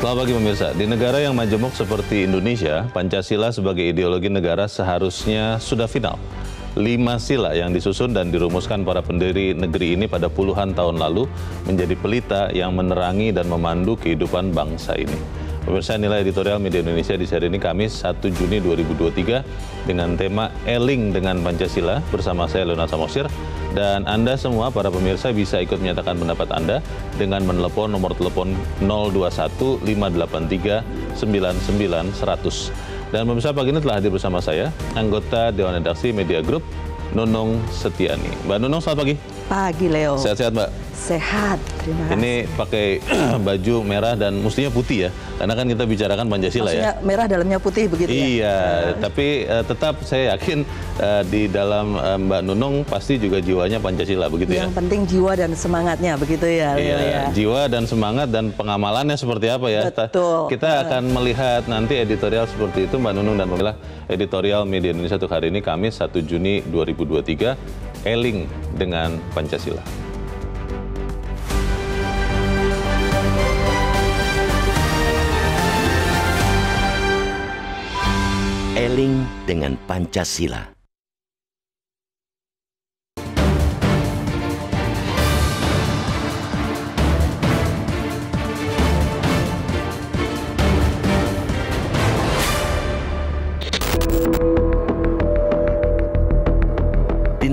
Selamat pagi pemirsa. Di negara yang majemuk seperti Indonesia, Pancasila sebagai ideologi negara seharusnya sudah final. Lima sila yang disusun dan dirumuskan para pendiri negeri ini pada puluhan tahun lalu menjadi pelita yang menerangi dan memandu kehidupan bangsa ini. Pemirsa nilai editorial media Indonesia di hari ini Kamis 1 Juni 2023 dengan tema Eling dengan Pancasila bersama saya Leonard Samosir dan Anda semua para pemirsa bisa ikut menyatakan pendapat Anda dengan menelepon nomor telepon 021 583 99 100. Dan pemirsa pagi ini telah hadir bersama saya anggota Dewan Redaksi Media Group Nunung Setiani. Mbak Nunung selamat pagi pagi Leo. Sehat-sehat Mbak. Sehat. Terima kasih. Ini pakai baju merah dan mestinya putih ya, karena kan kita bicarakan Pancasila ya. merah dalamnya putih begitu iya, ya. Iya, tapi uh, tetap saya yakin uh, di dalam uh, Mbak Nunung pasti juga jiwanya Pancasila begitu Yang ya. Yang penting jiwa dan semangatnya begitu ya. Leo, iya, ya. jiwa dan semangat dan pengamalannya seperti apa ya. Betul. Kita uh. akan melihat nanti editorial seperti itu Mbak Nunung dan pemilah editorial Media Indonesia untuk hari ini Kamis 1 Juni 2023 eling dengan Pancasila. Eling dengan Pancasila.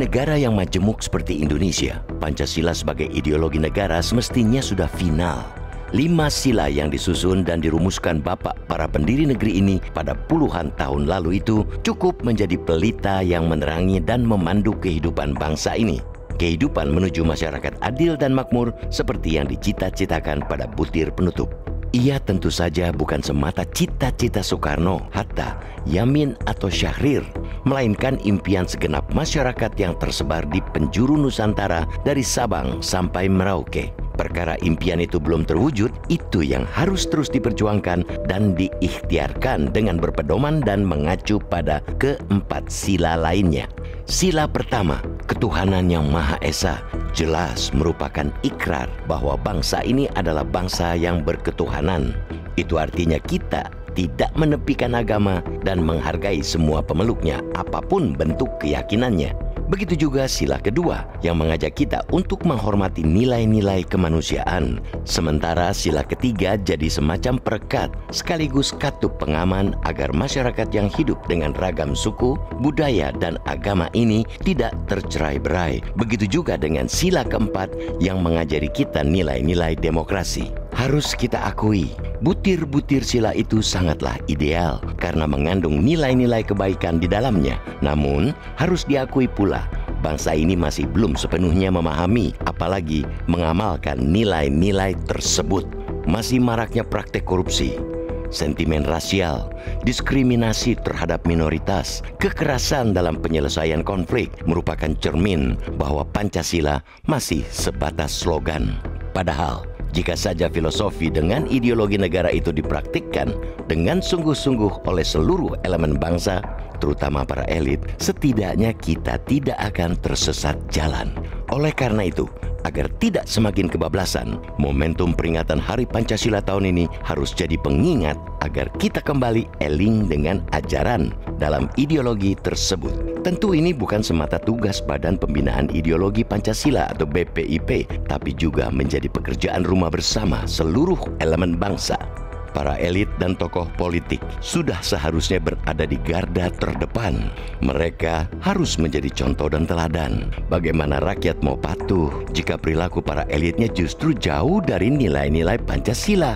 negara yang majemuk seperti Indonesia, Pancasila sebagai ideologi negara semestinya sudah final. Lima sila yang disusun dan dirumuskan bapak para pendiri negeri ini pada puluhan tahun lalu itu cukup menjadi pelita yang menerangi dan memandu kehidupan bangsa ini. Kehidupan menuju masyarakat adil dan makmur seperti yang dicita-citakan pada butir penutup. Ia tentu saja bukan semata cita-cita Soekarno, Hatta, Yamin atau Syahrir, melainkan impian segenap masyarakat yang tersebar di penjuru Nusantara dari Sabang sampai Merauke. Perkara impian itu belum terwujud, itu yang harus terus diperjuangkan dan diikhtiarkan dengan berpedoman dan mengacu pada keempat sila lainnya. Sila pertama, ketuhanan yang Maha Esa jelas merupakan ikrar bahwa bangsa ini adalah bangsa yang berketuhanan. Itu artinya kita tidak menepikan agama dan menghargai semua pemeluknya apapun bentuk keyakinannya. Begitu juga sila kedua yang mengajak kita untuk menghormati nilai-nilai kemanusiaan. Sementara sila ketiga jadi semacam perekat sekaligus katup pengaman agar masyarakat yang hidup dengan ragam suku, budaya, dan agama ini tidak tercerai berai. Begitu juga dengan sila keempat yang mengajari kita nilai-nilai demokrasi. Harus kita akui, butir-butir sila itu sangatlah ideal karena mengandung nilai-nilai kebaikan di dalamnya. Namun, harus diakui pula, bangsa ini masih belum sepenuhnya memahami, apalagi mengamalkan nilai-nilai tersebut. Masih maraknya praktek korupsi, sentimen rasial, diskriminasi terhadap minoritas, kekerasan dalam penyelesaian konflik merupakan cermin bahwa Pancasila masih sebatas slogan. Padahal, jika saja filosofi dengan ideologi negara itu dipraktikkan dengan sungguh-sungguh oleh seluruh elemen bangsa, terutama para elit, setidaknya kita tidak akan tersesat jalan. Oleh karena itu, agar tidak semakin kebablasan. Momentum peringatan Hari Pancasila tahun ini harus jadi pengingat agar kita kembali eling dengan ajaran dalam ideologi tersebut. Tentu ini bukan semata tugas Badan Pembinaan Ideologi Pancasila atau BPIP, tapi juga menjadi pekerjaan rumah bersama seluruh elemen bangsa para elit dan tokoh politik sudah seharusnya berada di garda terdepan. Mereka harus menjadi contoh dan teladan. Bagaimana rakyat mau patuh jika perilaku para elitnya justru jauh dari nilai-nilai Pancasila?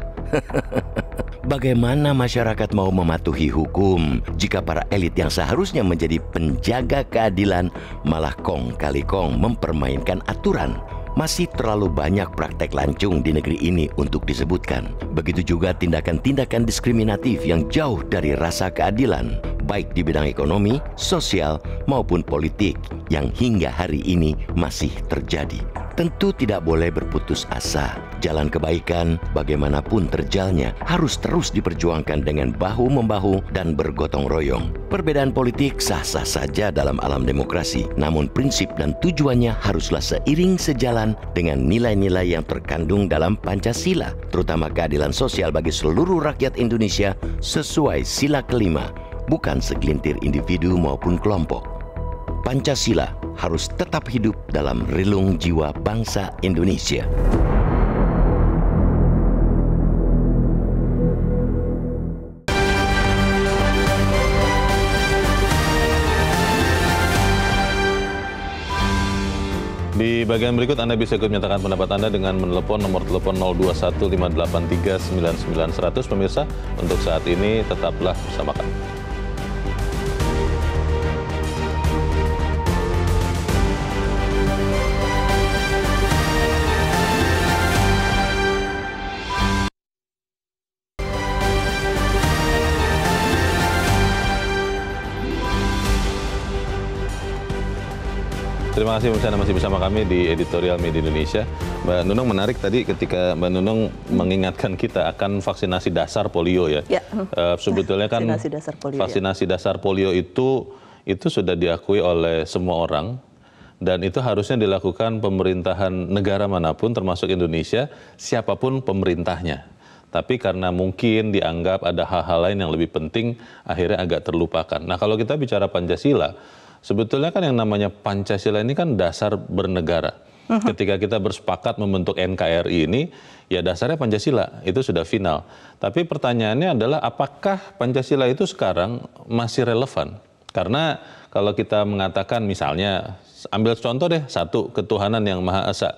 Bagaimana masyarakat mau mematuhi hukum jika para elit yang seharusnya menjadi penjaga keadilan malah kong kali kong mempermainkan aturan? masih terlalu banyak praktek lancung di negeri ini untuk disebutkan. Begitu juga tindakan-tindakan diskriminatif yang jauh dari rasa keadilan, baik di bidang ekonomi, sosial, maupun politik, yang hingga hari ini masih terjadi. Tentu tidak boleh berputus asa, Jalan kebaikan, bagaimanapun terjalnya, harus terus diperjuangkan dengan bahu-membahu dan bergotong royong. Perbedaan politik sah-sah saja dalam alam demokrasi, namun prinsip dan tujuannya haruslah seiring sejalan dengan nilai-nilai yang terkandung dalam Pancasila, terutama keadilan sosial bagi seluruh rakyat Indonesia sesuai sila kelima, bukan segelintir individu maupun kelompok. Pancasila harus tetap hidup dalam relung jiwa bangsa Indonesia. Di bagian berikut Anda bisa ikut menyatakan pendapat Anda dengan menelpon nomor telepon 0215839900 pemirsa. Untuk saat ini tetaplah bersama kami. Terima kasih pemirsa masih bersama kami di Editorial Media Indonesia. Mbak Nunung menarik tadi ketika Mbak Nunung mengingatkan kita akan vaksinasi dasar polio ya. ya. Uh, sebetulnya kan vaksinasi dasar polio, ya. vaksinasi ya. dasar polio itu itu sudah diakui oleh semua orang dan itu harusnya dilakukan pemerintahan negara manapun termasuk Indonesia siapapun pemerintahnya. Tapi karena mungkin dianggap ada hal-hal lain yang lebih penting akhirnya agak terlupakan. Nah, kalau kita bicara Pancasila Sebetulnya kan yang namanya Pancasila ini kan dasar bernegara. Uh-huh. Ketika kita bersepakat membentuk NKRI ini, ya dasarnya Pancasila, itu sudah final. Tapi pertanyaannya adalah apakah Pancasila itu sekarang masih relevan? Karena kalau kita mengatakan misalnya, ambil contoh deh, satu, ketuhanan yang Maha Esa.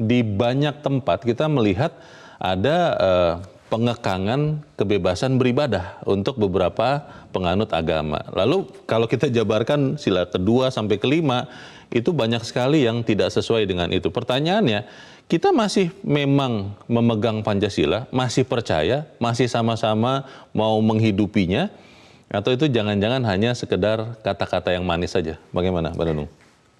Di banyak tempat kita melihat ada uh, pengekangan kebebasan beribadah untuk beberapa penganut agama. Lalu kalau kita jabarkan sila kedua sampai kelima itu banyak sekali yang tidak sesuai dengan itu. Pertanyaannya, kita masih memang memegang Pancasila, masih percaya, masih sama-sama mau menghidupinya atau itu jangan-jangan hanya sekedar kata-kata yang manis saja. Bagaimana, Mbak Nunung?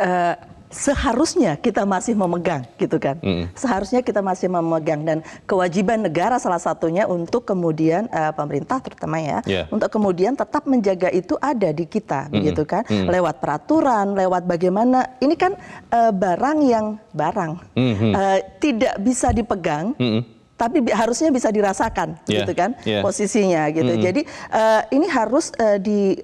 Uh seharusnya kita masih memegang gitu kan mm. seharusnya kita masih memegang dan kewajiban negara salah satunya untuk kemudian uh, pemerintah terutama ya yeah. untuk kemudian tetap menjaga itu ada di kita mm. gitu kan mm. lewat peraturan lewat bagaimana ini kan uh, barang yang barang mm -hmm. uh, tidak bisa dipegang mm -hmm tapi bi harusnya bisa dirasakan yeah. gitu kan yeah. posisinya gitu. Mm -hmm. Jadi uh, ini harus uh, di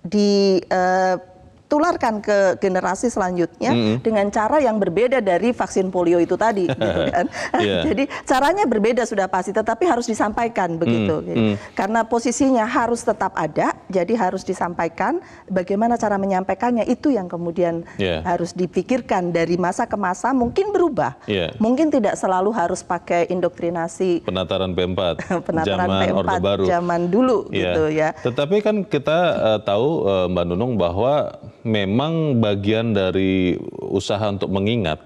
di uh, tularkan ke generasi selanjutnya mm -hmm. dengan cara yang berbeda dari vaksin polio itu tadi gitu kan. yeah. Jadi caranya berbeda sudah pasti tetapi harus disampaikan begitu mm -hmm. gitu. Karena posisinya harus tetap ada, jadi harus disampaikan bagaimana cara menyampaikannya itu yang kemudian yeah. harus dipikirkan dari masa ke masa mungkin berubah. Yeah. Mungkin tidak selalu harus pakai indoktrinasi penataran P4 penataran zaman p Orde Baru. zaman dulu yeah. gitu ya. Tetapi kan kita uh, tahu uh, Mbak Nunung bahwa memang bagian dari usaha untuk mengingat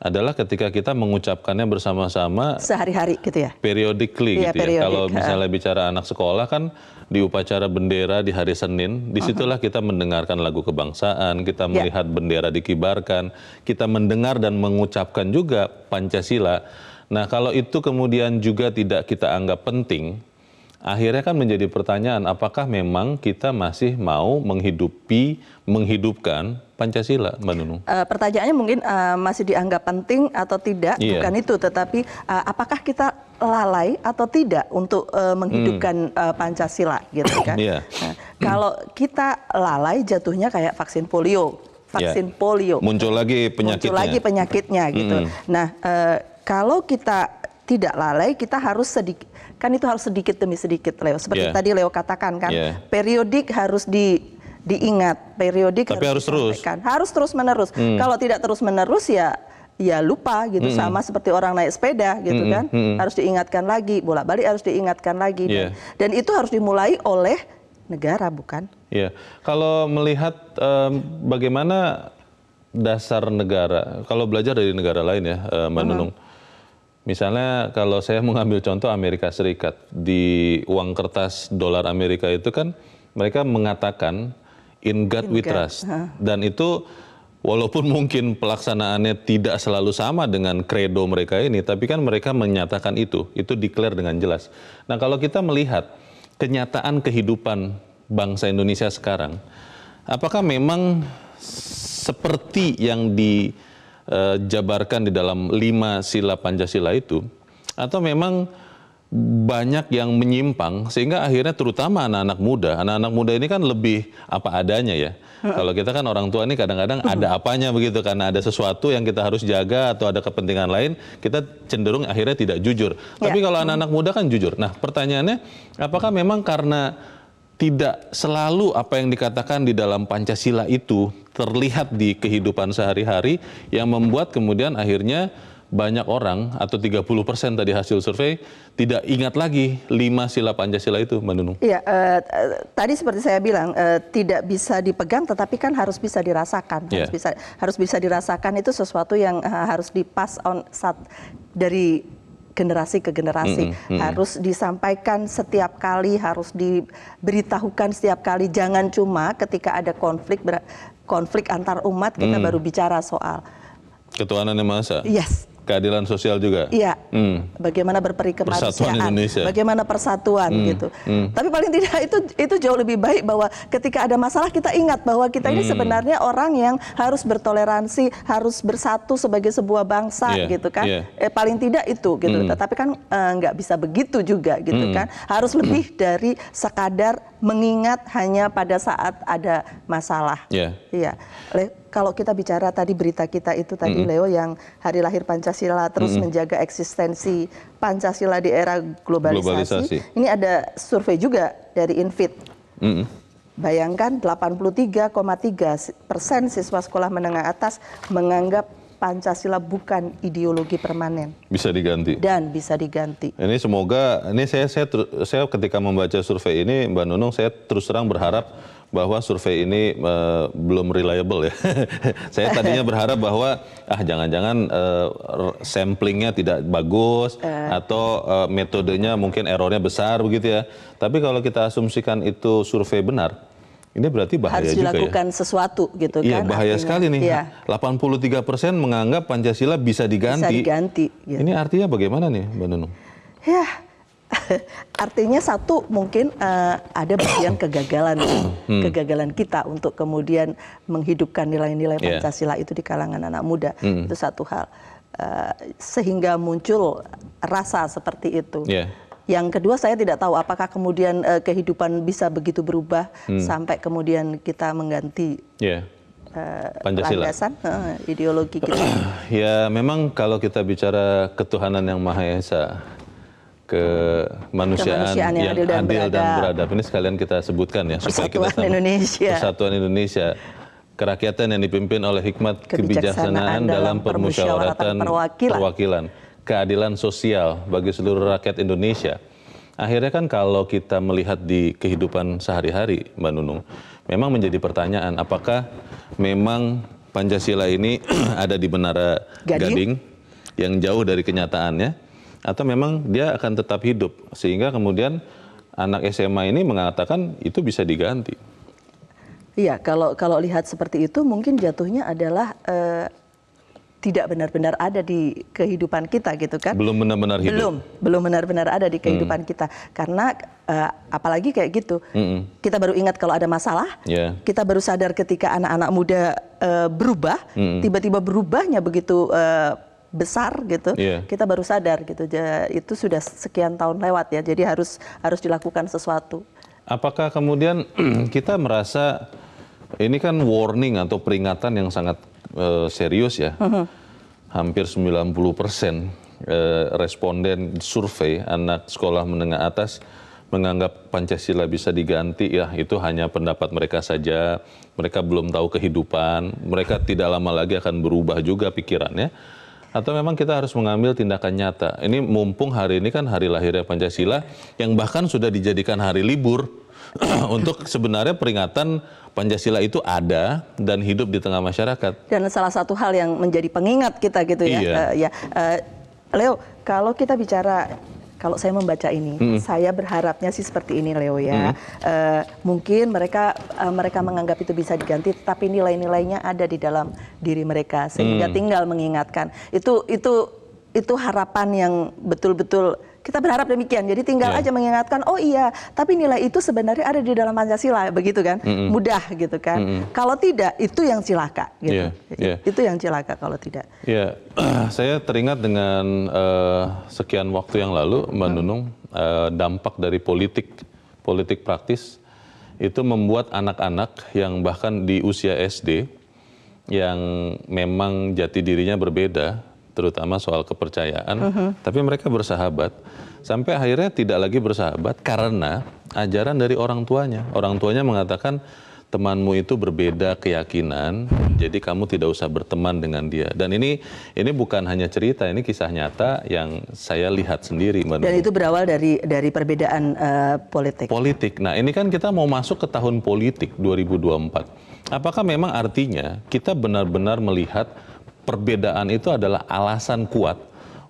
adalah ketika kita mengucapkannya bersama-sama sehari-hari gitu ya. Periodically iya, gitu ya, gitu periodic. ya. Kalau misalnya bicara anak sekolah kan di upacara bendera di hari Senin, disitulah uh -huh. kita mendengarkan lagu kebangsaan, kita ya. melihat bendera dikibarkan, kita mendengar dan mengucapkan juga Pancasila. Nah, kalau itu kemudian juga tidak kita anggap penting, akhirnya kan menjadi pertanyaan apakah memang kita masih mau menghidupi menghidupkan Pancasila, Mbak Nunung? Uh, pertanyaannya mungkin uh, masih dianggap penting atau tidak, yeah. bukan itu, tetapi uh, apakah kita lalai atau tidak untuk uh, menghidupkan hmm. uh, Pancasila, gitu kan? yeah. nah, kalau kita lalai, jatuhnya kayak vaksin polio, iya. vaksin yeah. polio. Muncul lagi penyakitnya. Muncul lagi penyakitnya, gitu. Mm. Nah, uh, kalau kita tidak lalai, kita harus sedikit kan itu harus sedikit demi sedikit Leo. Seperti yeah. tadi Leo katakan kan, yeah. periodik harus di diingat, periodik Tapi harus, harus terus. Harus terus menerus. Hmm. Kalau tidak terus menerus ya ya lupa gitu -hmm. sama seperti orang naik sepeda gitu -hmm. kan -hmm. hmm. harus diingatkan lagi bolak-balik harus diingatkan lagi yeah. dan, itu harus dimulai oleh negara bukan ya yeah. kalau melihat um, bagaimana dasar negara kalau belajar dari negara lain ya uh, Manunung mm -hmm. Misalnya kalau saya mengambil contoh Amerika Serikat di uang kertas dolar Amerika itu kan mereka mengatakan in God in we God. trust dan itu walaupun mungkin pelaksanaannya tidak selalu sama dengan credo mereka ini tapi kan mereka menyatakan itu itu declare dengan jelas. Nah, kalau kita melihat kenyataan kehidupan bangsa Indonesia sekarang apakah memang seperti yang di uh, jabarkan di dalam lima sila Pancasila itu, atau memang banyak yang menyimpang sehingga akhirnya terutama anak-anak muda, anak-anak muda ini kan lebih apa adanya ya. Hmm. Kalau kita kan orang tua ini kadang-kadang ada hmm. apanya begitu karena ada sesuatu yang kita harus jaga atau ada kepentingan lain, kita cenderung akhirnya tidak jujur. Ya. Tapi ya. kalau anak-anak muda kan jujur. Nah, pertanyaannya apakah memang karena tidak selalu apa yang dikatakan di dalam Pancasila itu terlihat di kehidupan sehari-hari yang membuat kemudian akhirnya banyak orang atau 30 persen tadi hasil survei tidak ingat lagi lima sila Pancasila itu, Mbak Nunung. Iya, uh, tadi seperti saya bilang uh, tidak bisa dipegang, tetapi kan harus bisa dirasakan, yeah. harus bisa harus bisa dirasakan itu sesuatu yang uh, harus dipas on saat dari generasi ke generasi. Mm -hmm. Harus disampaikan setiap kali, harus diberitahukan setiap kali. Jangan cuma ketika ada konflik konflik antar umat kita mm. baru bicara soal ketuhanan yang masa. Yes keadilan sosial juga. Iya. Hmm. Bagaimana berperi Indonesia. bagaimana persatuan hmm. gitu. Hmm. Tapi paling tidak itu itu jauh lebih baik bahwa ketika ada masalah kita ingat bahwa kita hmm. ini sebenarnya orang yang harus bertoleransi, harus bersatu sebagai sebuah bangsa yeah. gitu kan. Yeah. Eh, paling tidak itu gitu. Hmm. Tetapi kan eh, nggak eh, bisa begitu juga gitu hmm. kan. Harus lebih hmm. dari sekadar mengingat hanya pada saat ada masalah. Iya. Yeah. Iya kalau kita bicara tadi berita kita itu tadi mm -hmm. Leo yang hari lahir Pancasila terus mm -hmm. menjaga eksistensi Pancasila di era globalisasi. globalisasi. Ini ada survei juga dari Invit. Mm -hmm. Bayangkan 83,3 persen siswa sekolah menengah atas menganggap Pancasila bukan ideologi permanen. Bisa diganti. Dan bisa diganti. Ini semoga ini saya saya saya ketika membaca survei ini Mbak Nunung saya terus terang berharap bahwa survei ini uh, belum reliable ya. Saya tadinya berharap bahwa ah jangan-jangan uh, samplingnya tidak bagus uh. atau uh, metodenya mungkin errornya besar begitu ya. Tapi kalau kita asumsikan itu survei benar, ini berarti bahaya Harus juga ya. Harus dilakukan sesuatu gitu iya, kan. Iya, bahaya artinya. sekali nih. Iya. 83 persen menganggap Pancasila bisa diganti. Bisa diganti. Gitu. Ini artinya bagaimana nih, Mbak Nunung? Ya, artinya satu mungkin uh, ada bagian kegagalan ya, hmm. kegagalan kita untuk kemudian menghidupkan nilai-nilai yeah. Pancasila itu di kalangan anak muda hmm. itu satu hal uh, sehingga muncul rasa seperti itu. Yeah. Yang kedua saya tidak tahu apakah kemudian uh, kehidupan bisa begitu berubah hmm. sampai kemudian kita mengganti yeah. Iya. Pancasila. landasan ideologi kita. ya memang kalau kita bicara ketuhanan yang maha esa kemanusiaan, kemanusiaan yang, yang adil, dan, adil beradab. dan beradab. Ini sekalian kita sebutkan ya supaya kita sama, Indonesia. Persatuan Indonesia kerakyatan yang dipimpin oleh hikmat kebijaksanaan, kebijaksanaan dalam permusyawaratan perwakilan. perwakilan, keadilan sosial bagi seluruh rakyat Indonesia. Akhirnya kan kalau kita melihat di kehidupan sehari-hari, Mbak Nunung, memang menjadi pertanyaan apakah memang Pancasila ini ada di Menara Gading, Gading yang jauh dari kenyataannya atau memang dia akan tetap hidup sehingga kemudian anak SMA ini mengatakan itu bisa diganti. Iya, kalau kalau lihat seperti itu mungkin jatuhnya adalah eh, tidak benar-benar ada di kehidupan kita gitu kan? Belum benar-benar hidup. Belum, belum benar-benar ada di kehidupan hmm. kita karena eh, apalagi kayak gitu. Hmm. Kita baru ingat kalau ada masalah. Yeah. Kita baru sadar ketika anak-anak muda eh, berubah, hmm. tiba-tiba berubahnya begitu eh, besar gitu yeah. kita baru sadar gitu itu sudah sekian tahun lewat ya jadi harus harus dilakukan sesuatu apakah kemudian kita merasa ini kan warning atau peringatan yang sangat uh, serius ya uh mhm. -huh. hampir 90 persen uh, responden survei anak sekolah menengah atas menganggap Pancasila bisa diganti ya itu hanya pendapat mereka saja mereka belum tahu kehidupan mereka tidak lama lagi akan berubah juga pikirannya atau memang kita harus mengambil tindakan nyata. Ini mumpung hari ini kan hari lahirnya Pancasila yang bahkan sudah dijadikan hari libur untuk sebenarnya peringatan Pancasila itu ada dan hidup di tengah masyarakat. Dan salah satu hal yang menjadi pengingat kita gitu ya. Iya. Uh, ya. Uh, Leo, kalau kita bicara kalau saya membaca ini, hmm. saya berharapnya sih seperti ini, Leo ya. Hmm. Uh, mungkin mereka uh, mereka menganggap itu bisa diganti, tapi nilai-nilainya ada di dalam diri mereka sehingga hmm. tinggal mengingatkan. Itu itu itu harapan yang betul-betul kita berharap demikian. Jadi tinggal yeah. aja mengingatkan, oh iya, tapi nilai itu sebenarnya ada di dalam Pancasila, begitu kan? Mm -mm. Mudah gitu kan. Mm -mm. Kalau tidak, itu yang cilaka gitu. Yeah. Yeah. Iya. Itu yang cilaka kalau tidak. Iya. Yeah. Saya teringat dengan uh, sekian waktu yang lalu Mbak uh, dampak dari politik politik praktis itu membuat anak-anak yang bahkan di usia SD yang memang jati dirinya berbeda terutama soal kepercayaan, uh mm-hmm. -huh. tapi mereka bersahabat sampai akhirnya tidak lagi bersahabat karena ajaran dari orang tuanya. Orang tuanya mengatakan temanmu itu berbeda keyakinan, jadi kamu tidak usah berteman dengan dia. Dan ini ini bukan hanya cerita, ini kisah nyata yang saya lihat sendiri. Mbak Dan itu berawal dari dari perbedaan uh, politik. Politik. Nah ini kan kita mau masuk ke tahun politik 2024. Apakah memang artinya kita benar-benar melihat perbedaan itu adalah alasan kuat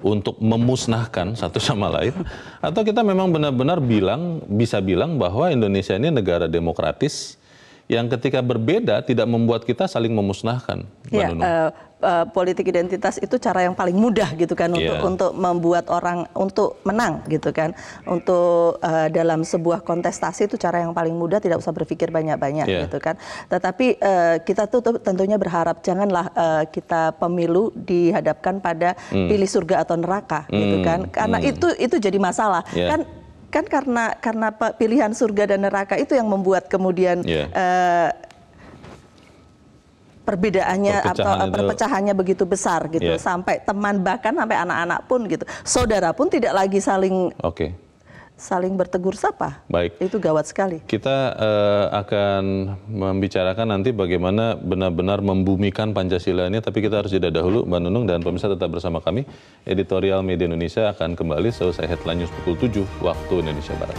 untuk memusnahkan satu sama lain atau kita memang benar-benar bilang bisa bilang bahwa Indonesia ini negara demokratis yang ketika berbeda tidak membuat kita saling memusnahkan. Ya, uh, uh, politik identitas itu cara yang paling mudah gitu kan untuk iya. untuk membuat orang untuk menang gitu kan untuk uh, dalam sebuah kontestasi itu cara yang paling mudah tidak usah berpikir banyak-banyak yeah. gitu kan tetapi uh, kita tuh tentunya berharap janganlah uh, kita pemilu dihadapkan pada mm. pilih surga atau neraka mm. gitu hmm. kan karena mm. itu itu jadi masalah yeah. kan kan karena karena pilihan surga dan neraka itu yang membuat kemudian yeah. Iya. uh, perbedaannya atau eh, perpecahannya begitu besar gitu yeah. sampai teman bahkan sampai anak-anak pun gitu saudara pun tidak lagi saling okay. saling bertegur sapa baik itu gawat sekali kita uh, akan membicarakan nanti bagaimana benar-benar membumikan pancasila ini tapi kita harus jeda dahulu mbak Nunung dan pemirsa tetap bersama kami editorial media Indonesia akan kembali selesai headline news pukul 7 waktu Indonesia Barat.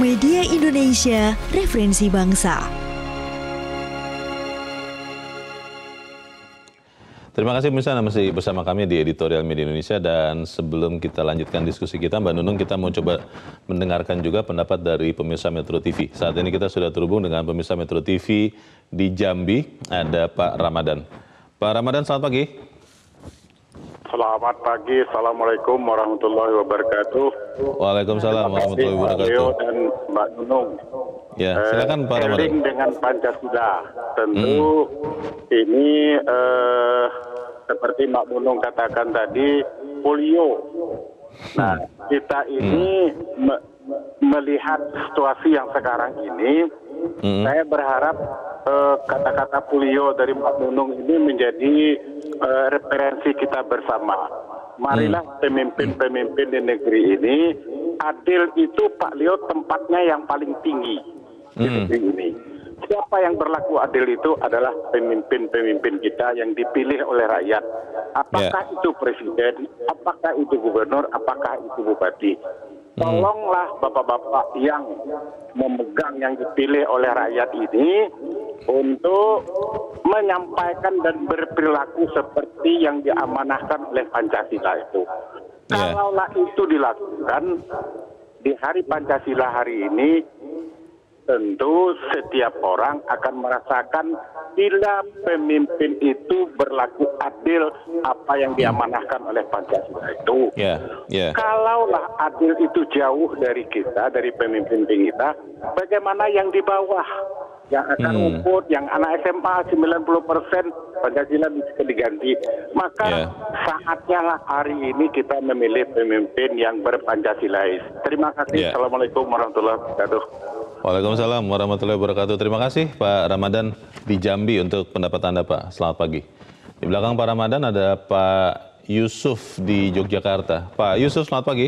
Media Indonesia, referensi bangsa. Terima kasih pemirsa masih bersama kami di Editorial Media Indonesia dan sebelum kita lanjutkan diskusi kita Mbak Nunung kita mau coba mendengarkan juga pendapat dari pemirsa Metro TV. Saat ini kita sudah terhubung dengan pemirsa Metro TV di Jambi ada Pak Ramadan. Pak Ramadan selamat pagi. Selamat pagi, Assalamualaikum warahmatullahi wabarakatuh. Waalaikumsalam warahmatullahi wabarakatuh. Dan Mbak Nunung. Ya, eh, silakan Pak Ramad. dengan Pancasila. Tentu hmm. ini uh, seperti Mbak Nunung katakan tadi polio. Nah, kita ini hmm. me melihat situasi yang sekarang ini, hmm. saya berharap eh, kata-kata uh, polio dari Mbak Nunung ini menjadi uh, referensi kita bersama marilah hmm. pemimpin-pemimpin di negeri ini adil itu Pak Leo tempatnya yang paling tinggi di hmm. negeri ini. Siapa yang berlaku adil itu adalah pemimpin-pemimpin kita yang dipilih oleh rakyat. Apakah yeah. itu presiden, apakah itu gubernur, apakah itu bupati. Tolonglah bapak-bapak yang memegang yang dipilih oleh rakyat ini untuk menyampaikan dan berperilaku seperti yang diamanahkan oleh Pancasila itu. Yeah. Kalaulah itu dilakukan di hari Pancasila hari ini tentu setiap orang akan merasakan bila pemimpin itu berlaku adil apa yang diamanahkan oleh Pancasila itu. Yeah, yeah. Kalaulah adil itu jauh dari kita, dari pemimpin kita, bagaimana yang di bawah? yang akan hmm. yang anak SMA 90 persen Pancasila bisa diganti. Maka yeah. saatnya lah hari ini kita memilih pemimpin yang berpancasilais. Terima kasih. Yeah. Assalamualaikum warahmatullahi wabarakatuh. Waalaikumsalam warahmatullahi wabarakatuh. Terima kasih Pak Ramadan di Jambi untuk pendapat Anda Pak. Selamat pagi. Di belakang Pak Ramadan ada Pak Yusuf di Yogyakarta. Pak Yusuf, selamat pagi.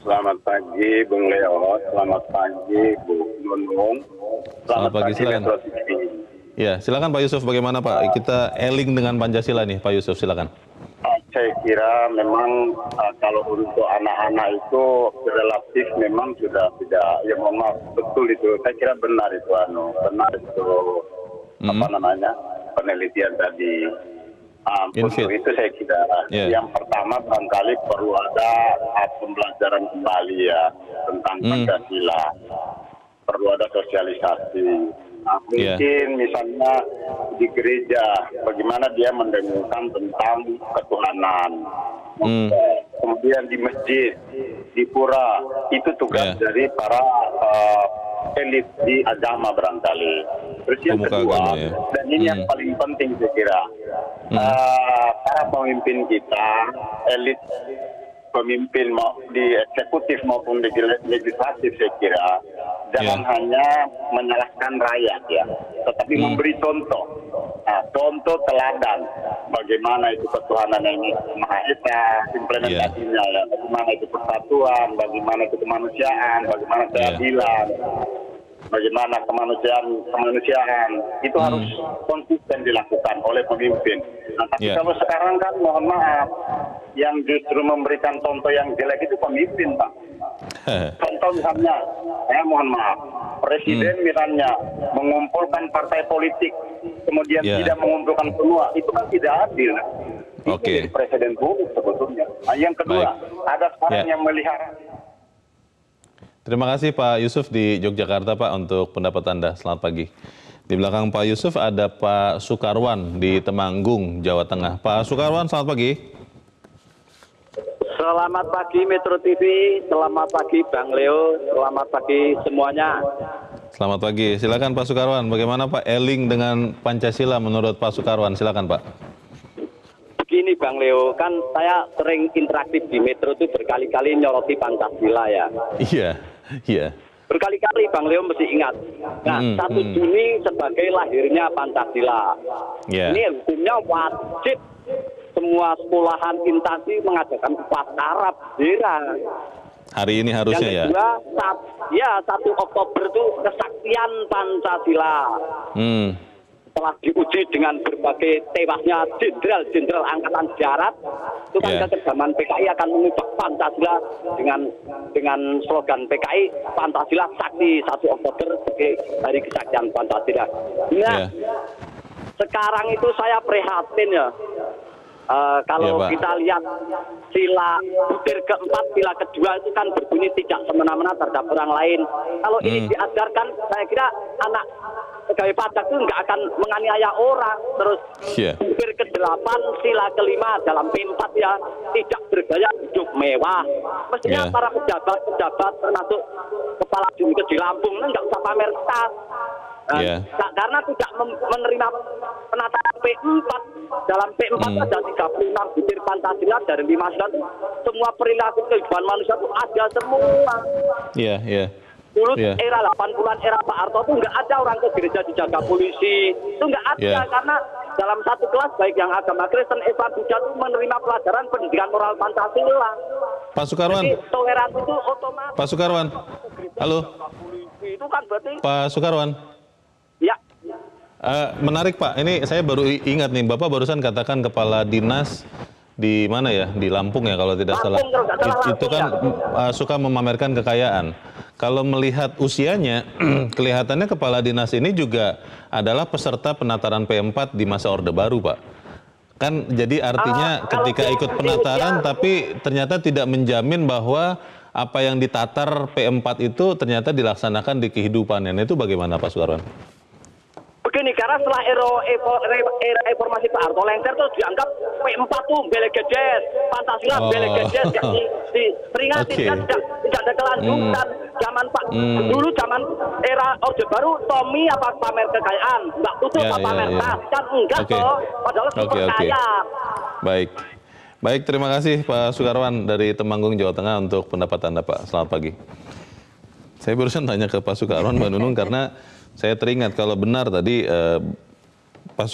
Selamat pagi Bung Leo, selamat pagi Bu Nunung. Selamat, selamat pagi, pagi silakan. Ya, silakan Pak Yusuf bagaimana Pak? Kita eling dengan Pancasila nih Pak Yusuf, silakan saya kira memang eh, kalau untuk anak-anak itu relatif memang sudah tidak ya mohon maaf betul itu saya kira benar itu anu benar itu mm -hmm. apa namanya penelitian tadi um, itu saya kira yeah. yang pertama barangkali perlu ada pembelajaran kembali ya tentang mm. Pancasila perlu ada sosialisasi Nah, iya. mungkin yeah. misalnya di gereja bagaimana dia mendengarkan tentang ketuhanan hmm. kemudian di masjid di pura itu tugas yeah. dari para uh, elit di agama berantali. terus yang kedua agama, ya. dan ini hmm. yang paling penting saya kira hmm. uh, para pemimpin kita elit pemimpin di eksekutif maupun di legislatif saya kira jangan yeah. hanya menyalahkan rakyat ya, tetapi hmm. memberi contoh, nah, contoh teladan bagaimana itu ketuhanan yang maha esa, implementasinya yeah. ya, bagaimana itu persatuan, bagaimana itu kemanusiaan, bagaimana ya. keadilan. Yeah bagaimana kemanusiaan kemanusiaan itu hmm. harus konsisten dilakukan oleh pemimpin. Nah, tapi yeah. kalau sekarang kan mohon maaf yang justru memberikan contoh yang jelek itu pemimpin pak. contoh misalnya, saya mohon maaf, presiden hmm. misalnya mengumpulkan partai politik kemudian yeah. tidak mengumpulkan semua itu kan tidak adil. Oke. Okay. Presiden buruk sebetulnya. Nah, yang kedua Baik. ada sekarang yeah. yang melihat Terima kasih Pak Yusuf di Yogyakarta Pak untuk pendapat Anda. Selamat pagi. Di belakang Pak Yusuf ada Pak Sukarwan di Temanggung, Jawa Tengah. Pak Sukarwan, selamat pagi. Selamat pagi Metro TV, selamat pagi Bang Leo, selamat pagi semuanya. Selamat pagi. Silakan Pak Sukarwan, bagaimana Pak Eling dengan Pancasila menurut Pak Sukarwan? Silakan Pak. Gini Bang Leo, kan saya sering interaktif di Metro itu berkali-kali nyoroti Pancasila ya. Iya, iya. Berkali-kali Bang Leo mesti ingat. Nah, mm, satu mm. Juni sebagai lahirnya Pancasila. Yeah. Ini hukumnya wajib semua sekolahan intansi mengadakan bahasa Arab bendera. Iya. Hari ini harusnya ya, yang kedua, ya. Sat, ya, 1 Oktober itu kesaktian Pancasila. Hmm telah diuji dengan berbagai tewasnya jenderal-jenderal angkatan darat itu kan yeah. kekejaman PKI akan mengubah Pancasila dengan dengan slogan PKI Pancasila Sakti 1 Oktober sebagai hari kesaktian Pancasila. Nah, yeah. sekarang itu saya prihatin ya Eh, kalau ya, kita lihat sila butir keempat, sila kedua itu kan berbunyi tidak semena-mena terhadap orang lain. Kalau hmm. ini diajarkan, saya kira anak pegawai pajak itu nggak akan menganiaya orang. Terus yeah. butir ke delapan, sila kelima dalam p ya tidak bergaya hidup mewah. Mestinya yeah. para pejabat-pejabat termasuk kepala dinkes di Lampung kan nggak usah pamer tas Yeah. Iya. Karena tidak menerima penataan P4 dalam P4 hmm. ada 36 butir Pancasila dari 51 semua perilaku kehidupan manusia itu ada semua. Iya, yeah, iya. Yeah. Dulu yeah. era 80-an era Pak Harto itu nggak ada orang ke gereja dijaga polisi. Itu nggak ada yeah. karena dalam satu kelas baik yang agama Kristen Islam Buddha itu menerima pelajaran pendidikan moral Pancasila. Pak Sukarwan. Jadi toleransi itu otomatis. Pak Sukarwan. Halo. Itu kan berarti Pak Sukarwan. Uh, menarik Pak, ini saya baru ingat nih, Bapak barusan katakan kepala dinas di mana ya di Lampung ya kalau tidak salah itu, Lampung, itu kan ya. Mm, eh, suka memamerkan kekayaan kalau melihat usianya kelihatannya kepala dinas ini juga adalah peserta penataran P4 di masa Orde Baru Pak kan jadi artinya uh, ketika ikut penataran tapi ternyata tidak menjamin bahwa apa yang ditatar P4 itu ternyata dilaksanakan di kehidupannya nah, itu bagaimana Pak Sukarwan? begini karena setelah ero, era reformasi er, Pak Harto lengser terus dianggap P4 tuh bela gejes, Pantasila oh. bela gejes jadi ya, di, diperingati okay. kan tidak, tidak ada kelanjutan. Hmm. Zaman Pak hmm. dulu zaman era Orde Baru Tommy apa pamer kekayaan, Mbak Tutu yeah, apa yeah, pamer yeah. tas kan enggak okay. toh, padahal okay, super okay. kaya. Baik. Baik, terima kasih Pak Sukarwan dari Temanggung, Jawa Tengah untuk pendapat Anda Pak. Selamat pagi. Saya barusan tanya ke Pak Sukarwan, Mbak Nunung, karena saya teringat kalau benar tadi eh, Pak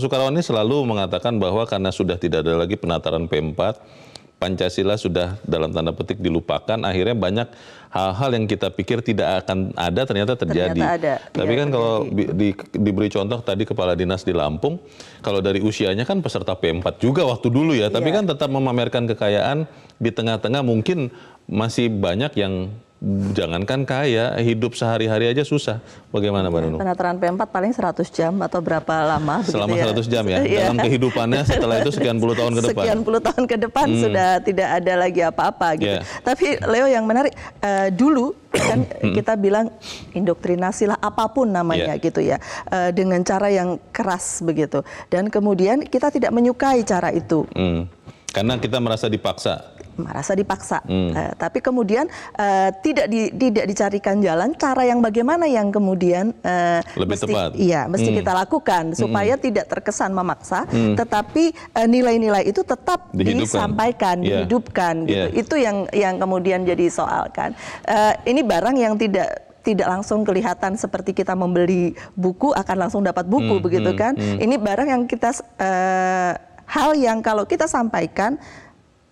Sukarwan ini selalu mengatakan bahwa karena sudah tidak ada lagi penataran P4, Pancasila sudah dalam tanda petik dilupakan, akhirnya banyak hal-hal yang kita pikir tidak akan ada ternyata terjadi. Ternyata ada. Tapi ya, kan terjadi. kalau di, di, diberi contoh tadi kepala dinas di Lampung, kalau dari usianya kan peserta P4 juga waktu dulu ya, tapi iya. kan tetap memamerkan kekayaan di tengah-tengah mungkin masih banyak yang jangankan kaya, hidup sehari-hari aja susah. Bagaimana Mbak Nunung? Penataran P4 paling 100 jam atau berapa lama Selama ya? 100 jam ya? Iya. Dalam kehidupannya setelah itu sekian puluh tahun ke depan. Sekian puluh tahun ke depan hmm. sudah tidak ada lagi apa-apa gitu. Yeah. Tapi Leo yang menarik, uh, dulu kan hmm. kita bilang indoktrinasi apapun namanya yeah. gitu ya eh, dengan cara yang keras begitu dan kemudian kita tidak menyukai cara itu hmm. karena kita merasa dipaksa merasa dipaksa. Hmm. Uh, tapi kemudian uh, tidak di, tidak dicarikan jalan cara yang bagaimana yang kemudian uh, lebih mesti, tepat. Iya, mesti hmm. kita lakukan hmm. supaya hmm. tidak terkesan memaksa, hmm. tetapi nilai-nilai uh, itu tetap dihidupkan. disampaikan, yeah. dihidupkan gitu. Yeah. Itu yang yang kemudian jadi soal kan. Uh, ini barang yang tidak tidak langsung kelihatan seperti kita membeli buku akan langsung dapat buku hmm, begitu hmm, kan. Hmm. Ini barang yang kita uh, hal yang kalau kita sampaikan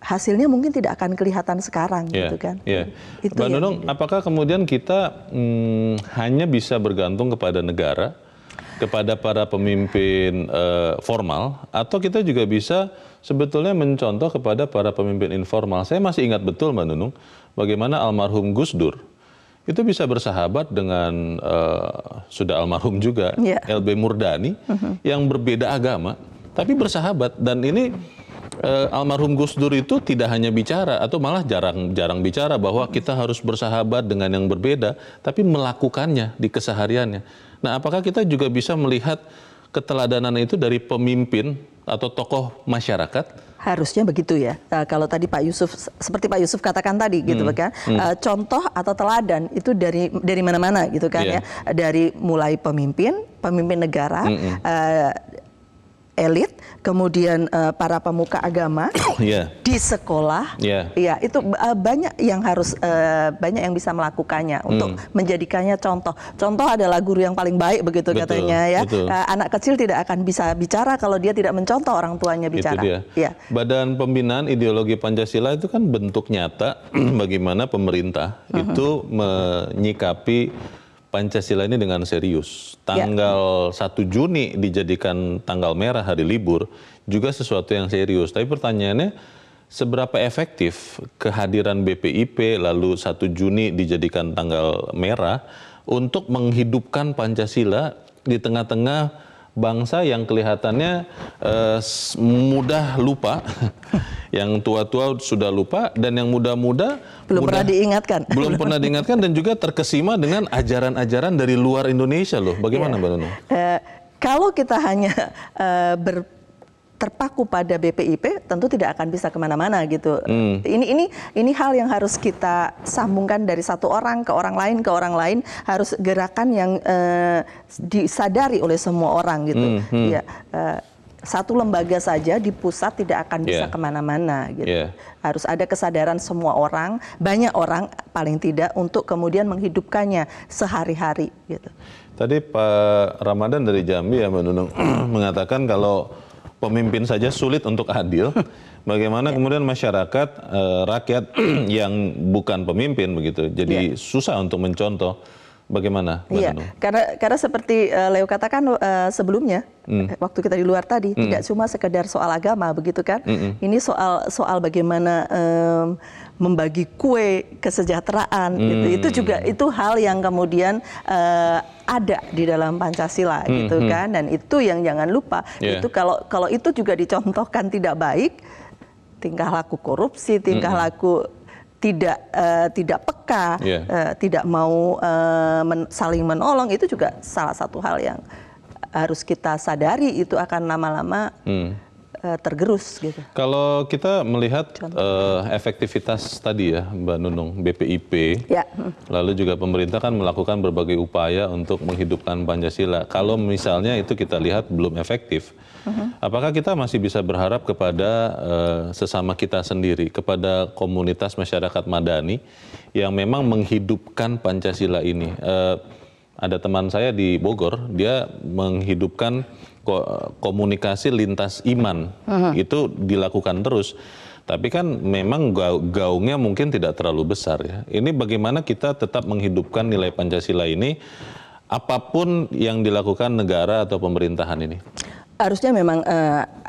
hasilnya mungkin tidak akan kelihatan sekarang yeah, gitu kan. Yeah. Itu Mbak ya. Nunung, ya. apakah kemudian kita hmm, hanya bisa bergantung kepada negara, kepada para pemimpin eh, formal atau kita juga bisa sebetulnya mencontoh kepada para pemimpin informal. Saya masih ingat betul Mbak Nunung bagaimana almarhum Gus Dur itu bisa bersahabat dengan uh, sudah almarhum juga yeah. LB Murdani uh mm-hmm. -huh. yang berbeda agama tapi bersahabat dan ini eh, almarhum Gus Dur itu tidak hanya bicara atau malah jarang jarang bicara bahwa kita harus bersahabat dengan yang berbeda, tapi melakukannya di kesehariannya. Nah, apakah kita juga bisa melihat keteladanan itu dari pemimpin atau tokoh masyarakat? Harusnya begitu ya. Uh, kalau tadi Pak Yusuf seperti Pak Yusuf katakan tadi gitu hmm. kan. Hmm. Eh, contoh atau teladan itu dari dari mana-mana gitu kan yeah. ya. Dari mulai pemimpin, pemimpin negara, hmm. uh, elit, kemudian uh, para pemuka agama yeah. di sekolah. Yeah. Ya, itu uh, banyak yang harus uh, banyak yang bisa melakukannya mm. untuk menjadikannya contoh. Contoh adalah guru yang paling baik begitu betul, katanya ya. Uh, anak kecil tidak akan bisa bicara kalau dia tidak mencontoh orang tuanya bicara. Itu dia. Ya. Badan pembinaan ideologi Pancasila itu kan bentuk nyata bagaimana pemerintah hmm. itu menyikapi Pancasila ini dengan serius. Ya. Tanggal ya. 1 Juni dijadikan tanggal merah hari libur juga sesuatu yang serius. Tapi pertanyaannya seberapa efektif kehadiran BPIP lalu 1 Juni dijadikan tanggal merah untuk menghidupkan Pancasila di tengah-tengah bangsa yang kelihatannya uh, mudah lupa, yang tua-tua sudah lupa dan yang muda-muda belum mudah, pernah diingatkan. Belum pernah diingatkan dan juga terkesima dengan ajaran-ajaran dari luar Indonesia loh. Bagaimana, yeah. Mbak Nuno? Uh, eh, kalau kita hanya uh, ber terpaku pada BPIP tentu tidak akan bisa kemana-mana gitu. Hmm. Ini ini ini hal yang harus kita sambungkan dari satu orang ke orang lain ke orang lain harus gerakan yang uh, disadari oleh semua orang gitu. Hmm. Hmm. Ya. Uh, satu lembaga saja di pusat tidak akan bisa yeah. kemana-mana gitu. Yeah. Harus ada kesadaran semua orang, banyak orang paling tidak untuk kemudian menghidupkannya sehari-hari gitu. Tadi Pak Ramadan dari Jambi ya mengatakan kalau pemimpin saja sulit untuk adil. Bagaimana ya. kemudian masyarakat, eh, rakyat yang bukan pemimpin begitu, jadi ya. susah untuk mencontoh. Bagaimana? Iya, karena karena seperti uh, Leo katakan uh, sebelumnya, mm. waktu kita di luar tadi mm. tidak cuma sekedar soal agama begitu kan? Mm -mm. Ini soal soal bagaimana um, membagi kue kesejahteraan gitu. hmm. gitu. Itu juga itu hal yang kemudian uh, ada di dalam Pancasila hmm, gitu hmm. kan dan itu yang jangan lupa. Yeah. Itu kalau kalau itu juga dicontohkan tidak baik tingkah laku korupsi, tingkah hmm. laku tidak uh, tidak peka, yeah. uh, tidak mau uh, men saling menolong itu juga salah satu hal yang harus kita sadari itu akan lama-lama hmm. Eh, tergerus gitu. Kalau kita melihat uh, efektivitas tadi ya Mbak Nunung BPIP, ya. Hmm. lalu juga pemerintah kan melakukan berbagai upaya untuk menghidupkan Pancasila. Kalau misalnya itu kita lihat belum efektif, uh-huh. apakah kita masih bisa berharap kepada uh, sesama kita sendiri, kepada komunitas masyarakat Madani yang memang menghidupkan Pancasila ini? Uh, ada teman saya di Bogor, dia menghidupkan komunikasi lintas iman uh-huh. itu dilakukan terus. Tapi kan memang gaungnya mungkin tidak terlalu besar ya. Ini bagaimana kita tetap menghidupkan nilai Pancasila ini apapun yang dilakukan negara atau pemerintahan ini. Harusnya memang uh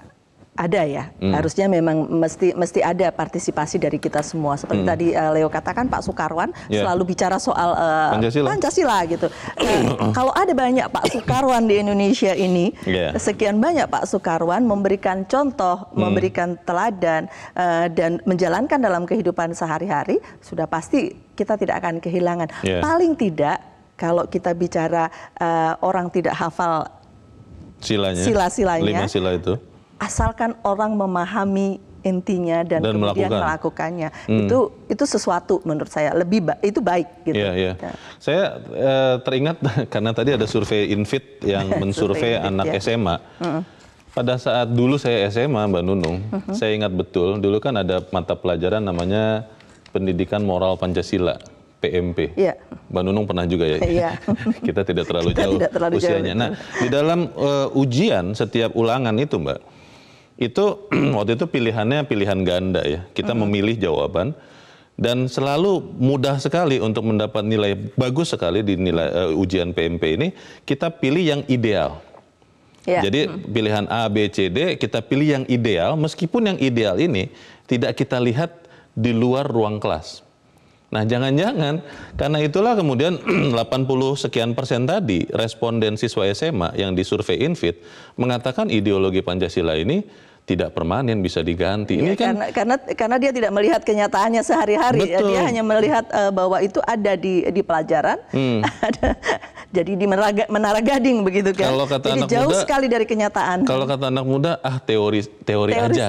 ada ya hmm. harusnya memang mesti mesti ada partisipasi dari kita semua seperti hmm. tadi uh, Leo katakan Pak Soekarwan yeah. selalu bicara soal uh, Pancasila. Pancasila gitu nah, kalau ada banyak Pak Soekarwan di Indonesia ini yeah. sekian banyak Pak Soekarwan memberikan contoh hmm. memberikan teladan uh, dan menjalankan dalam kehidupan sehari-hari sudah pasti kita tidak akan kehilangan yeah. paling tidak kalau kita bicara uh, orang tidak hafal silanya sila-silanya lima sila itu asalkan orang memahami intinya dan, dan kemudian melakukan. melakukannya hmm. itu itu sesuatu menurut saya lebih ba itu baik gitu. Yeah, yeah. Ya. Saya uh, teringat karena tadi ada survei Invit yang mensurvei anak ya. SMA. Mm. Pada saat dulu saya SMA Mbak Nunung, uh hmm. -huh. saya ingat betul dulu kan ada mata pelajaran namanya pendidikan moral Pancasila. PMP. Iya. Mbak Nunung pernah juga ya. Iya. Kita tidak terlalu Kita jauh tidak terlalu usianya. Jauh. Nah, di dalam uh, ujian setiap ulangan itu, Mbak, itu waktu itu pilihannya pilihan ganda ya. Kita uh -huh. memilih jawaban dan selalu mudah sekali untuk mendapat nilai bagus sekali di nilai uh, ujian PMP ini kita pilih yang ideal. Yeah. Jadi hmm. pilihan A, B, C, D kita pilih yang ideal meskipun yang ideal ini tidak kita lihat di luar ruang kelas. Nah, jangan-jangan karena itulah kemudian 80 sekian persen tadi responden siswa SMA yang disurvei Infit mengatakan ideologi Pancasila ini tidak permanen bisa diganti. Ya, ini kan karena, karena karena dia tidak melihat kenyataannya sehari-hari. Ya, Dia hanya melihat uh, bahwa itu ada di di pelajaran. Hmm. ada jadi di menara, menara gading begitu kan. Kalau kata jadi anak jauh muda, sekali dari kenyataan. Kalau kata anak muda ah teori teori Teoris. aja.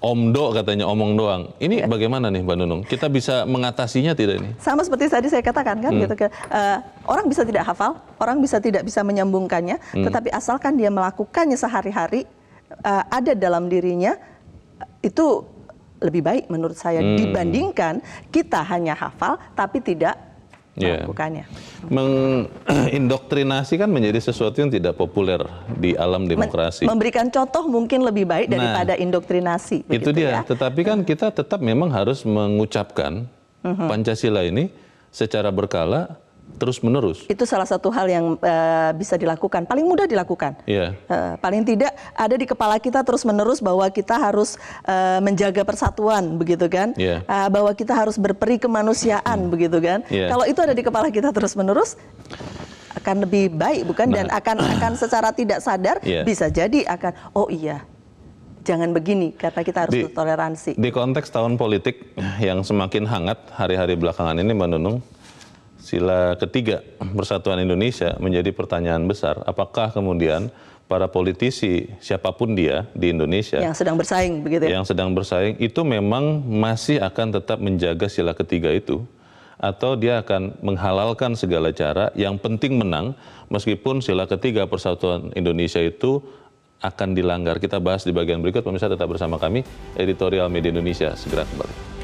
Omdo katanya omong doang. Ini ya. bagaimana nih Mbak Nunung? Kita bisa mengatasinya tidak ini? Sama seperti tadi saya katakan kan hmm. gitu kan. Uh, orang bisa tidak hafal, orang bisa tidak bisa menyambungkannya, hmm. tetapi asalkan dia melakukannya sehari-hari uh, ada dalam dirinya itu lebih baik menurut saya hmm. dibandingkan kita hanya hafal tapi tidak yeah. Iya. Mengindoktrinasi kan menjadi sesuatu yang tidak populer di alam demokrasi. memberikan contoh mungkin lebih baik nah, daripada nah, indoktrinasi. Itu dia. Ya. Tetapi kan kita tetap memang harus mengucapkan uh mhm. -huh. Pancasila ini secara berkala terus menerus. Itu salah satu hal yang uh, bisa dilakukan, paling mudah dilakukan. Yeah. Iya. Uh, paling tidak ada di kepala kita terus menerus bahwa kita harus uh, menjaga persatuan, begitu kan? Yeah. Iya. Uh, bahwa kita harus berperi kemanusiaan, hmm. begitu kan? Yeah. Kalau itu ada di kepala kita terus menerus akan lebih baik bukan nah. dan akan akan secara tidak sadar yeah. bisa jadi akan oh iya jangan begini karena kita harus di, toleransi. Di konteks tahun politik yang semakin hangat hari-hari belakangan ini Mbak Nunung sila ketiga persatuan Indonesia menjadi pertanyaan besar. Apakah kemudian para politisi siapapun dia di Indonesia yang sedang bersaing begitu ya? Yang sedang bersaing itu memang masih akan tetap menjaga sila ketiga itu atau dia akan menghalalkan segala cara yang penting menang meskipun sila ketiga persatuan Indonesia itu akan dilanggar. Kita bahas di bagian berikut pemirsa tetap bersama kami editorial Media Indonesia segera kembali.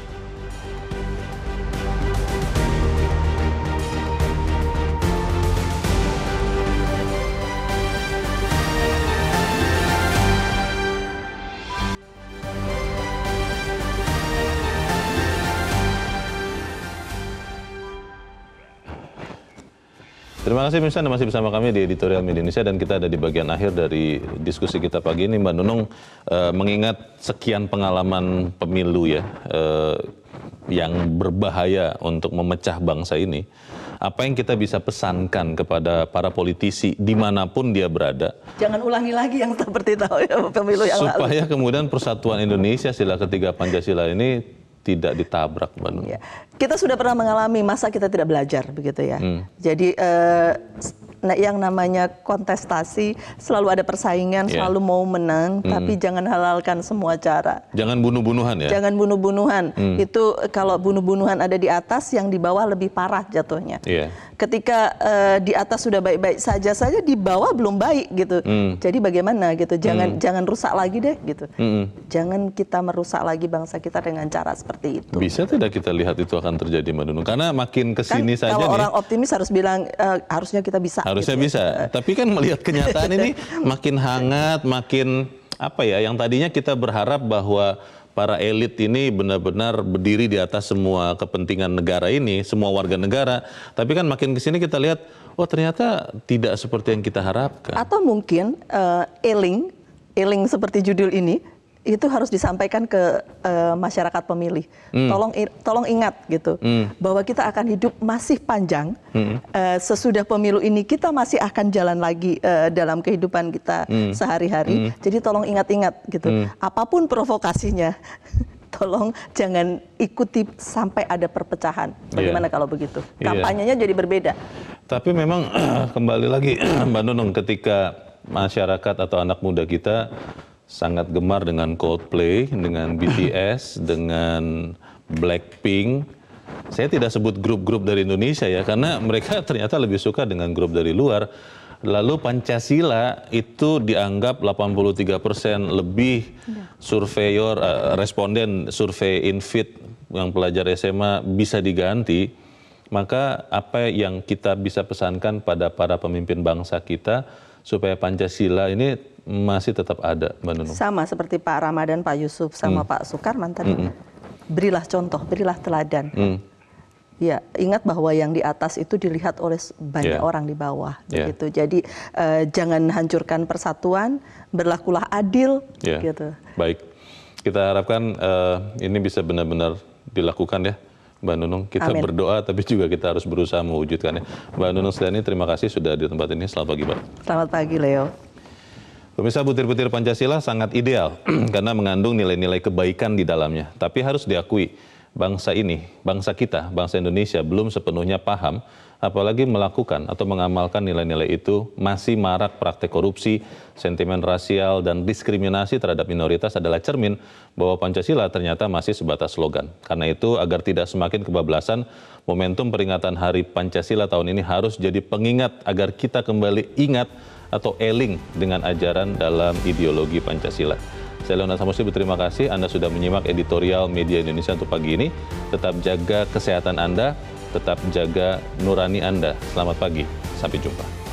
Terima kasih Mirsa Anda masih bersama kami di Editorial Media Indonesia dan kita ada di bagian akhir dari diskusi kita pagi ini Mbak Nunung eh, mengingat sekian pengalaman pemilu ya eh, yang berbahaya untuk memecah bangsa ini. Apa yang kita bisa pesankan kepada para politisi dimanapun dia berada? Jangan ulangi lagi yang seperti tahu ya pemilu yang supaya lalu. Supaya kemudian persatuan Indonesia sila ketiga Pancasila ini tidak ditabrak bukan? Ya. Kita sudah pernah mengalami masa kita tidak belajar begitu ya. Hmm. Jadi eh, nah, yang namanya kontestasi selalu ada persaingan, yeah. selalu mau menang, hmm. tapi jangan halalkan semua cara. Jangan bunuh-bunuhan ya. Jangan bunuh-bunuhan. Hmm. Itu kalau bunuh-bunuhan ada di atas, yang di bawah lebih parah jatuhnya. Yeah ketika uh, di atas sudah baik-baik saja saja di bawah belum baik gitu. Mm. Jadi bagaimana gitu? Jangan mm. jangan rusak lagi deh gitu. Mm Jangan kita merusak lagi bangsa kita dengan cara seperti itu. Bisa tidak kita lihat itu akan terjadi Madunu? Karena makin kesini kan, saja kalau nih. orang optimis harus bilang uh, harusnya kita bisa. Harusnya gitu, ya. bisa. Ya. Tapi kan melihat kenyataan ini makin hangat, makin apa ya yang tadinya kita berharap bahwa para elit ini benar-benar berdiri di atas semua kepentingan negara ini, semua warga negara. Tapi kan makin ke sini kita lihat, oh ternyata tidak seperti yang kita harapkan. Atau mungkin uh, eh, eling, eling seperti judul ini, itu harus disampaikan ke uh, masyarakat pemilih. Hmm. Tolong tolong ingat gitu hmm. bahwa kita akan hidup masih panjang. Hmm. Uh, sesudah pemilu ini kita masih akan jalan lagi uh, dalam kehidupan kita hmm. sehari-hari. Hmm. Jadi tolong ingat-ingat gitu. Hmm. Apapun provokasinya, tolong jangan ikuti sampai ada perpecahan. Iya. Bagaimana yeah. kalau begitu? Iya. Kampanyenya yeah. jadi berbeda. Tapi memang kembali lagi Mbak Nunung ketika masyarakat atau anak muda kita sangat gemar dengan Coldplay, dengan BTS, dengan Blackpink. Saya tidak sebut grup-grup dari Indonesia ya, karena mereka ternyata lebih suka dengan grup dari luar. Lalu Pancasila itu dianggap 83 persen lebih iya. surveyor, uh, responden survei Infit yang pelajar SMA bisa diganti. Maka apa yang kita bisa pesankan pada para pemimpin bangsa kita, supaya Pancasila ini masih tetap ada, Mbak Nunung? Sama seperti Pak Ramadan, Pak Yusuf, sama hmm. Pak Sukarman tadi. Hmm. Berilah contoh, berilah teladan. Hmm. Ya, ingat bahwa yang di atas itu dilihat oleh banyak yeah. orang di bawah, yeah. Ya. gitu. Jadi eh, jangan hancurkan persatuan, berlakulah adil, yeah. gitu. Baik, kita harapkan eh, ini bisa benar-benar dilakukan ya Mbak Nunung, kita Amin. berdoa tapi juga kita harus berusaha mewujudkannya. Mbak Nunung Sliani, terima kasih sudah di tempat ini. Selamat pagi, Mbak. Selamat pagi, Leo. Pemirsa butir-butir Pancasila sangat ideal karena mengandung nilai-nilai kebaikan di dalamnya. Tapi harus diakui, bangsa ini, bangsa kita, bangsa Indonesia belum sepenuhnya paham apalagi melakukan atau mengamalkan nilai-nilai itu masih marak praktek korupsi, sentimen rasial dan diskriminasi terhadap minoritas adalah cermin bahwa Pancasila ternyata masih sebatas slogan. Karena itu agar tidak semakin kebablasan, momentum peringatan Hari Pancasila tahun ini harus jadi pengingat agar kita kembali ingat atau eling dengan ajaran dalam ideologi Pancasila. Saya Leonard Samusi berterima kasih Anda sudah menyimak editorial Media Indonesia untuk pagi ini. Tetap jaga kesehatan Anda, tetap jaga nurani Anda. Selamat pagi, sampai jumpa.